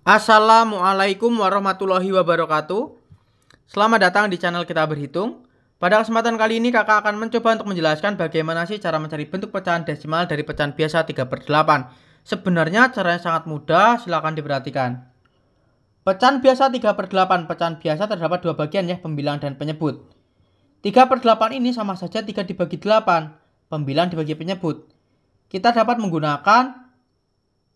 Assalamualaikum warahmatullahi wabarakatuh. Selamat datang di channel kita berhitung. Pada kesempatan kali ini kakak akan mencoba untuk menjelaskan bagaimana sih cara mencari bentuk pecahan desimal dari pecahan biasa 3 per 8. Sebenarnya caranya sangat mudah, silahkan diperhatikan. Pecahan biasa 3 per 8. Pecahan biasa terdapat dua bagian ya, pembilang dan penyebut. 3 per 8 ini sama saja 3 dibagi 8. Pembilang dibagi penyebut. Kita dapat menggunakan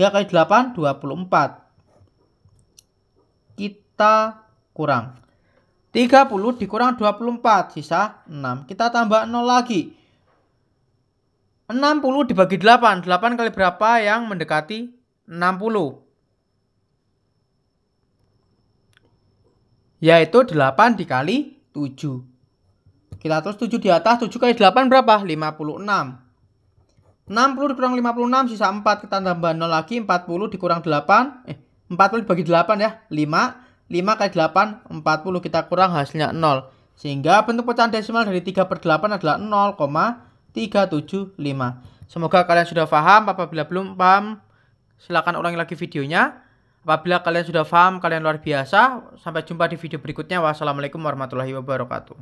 3 kali 8, 24. Kita kurang. 30 dikurang 24, sisa 6. Kita tambah 0 lagi. 60 dibagi 8. 8 kali berapa yang mendekati 60? Yaitu 8 dikali 7. Kita terus 7 di atas, 7 kali 8 berapa? 56. 60 dikurang 56 sisa 4. Kita tambah 0 lagi 40 dikurang 8. Eh, 40 dibagi 8 ya. 5. 5 kali 8 40 kita kurang hasilnya 0. Sehingga bentuk pecahan desimal dari 3 per 8 adalah 0,375. Semoga kalian sudah paham. Apabila belum paham, silakan ulangi lagi videonya. Apabila kalian sudah paham, kalian luar biasa. Sampai jumpa di video berikutnya. Wassalamualaikum warahmatullahi wabarakatuh.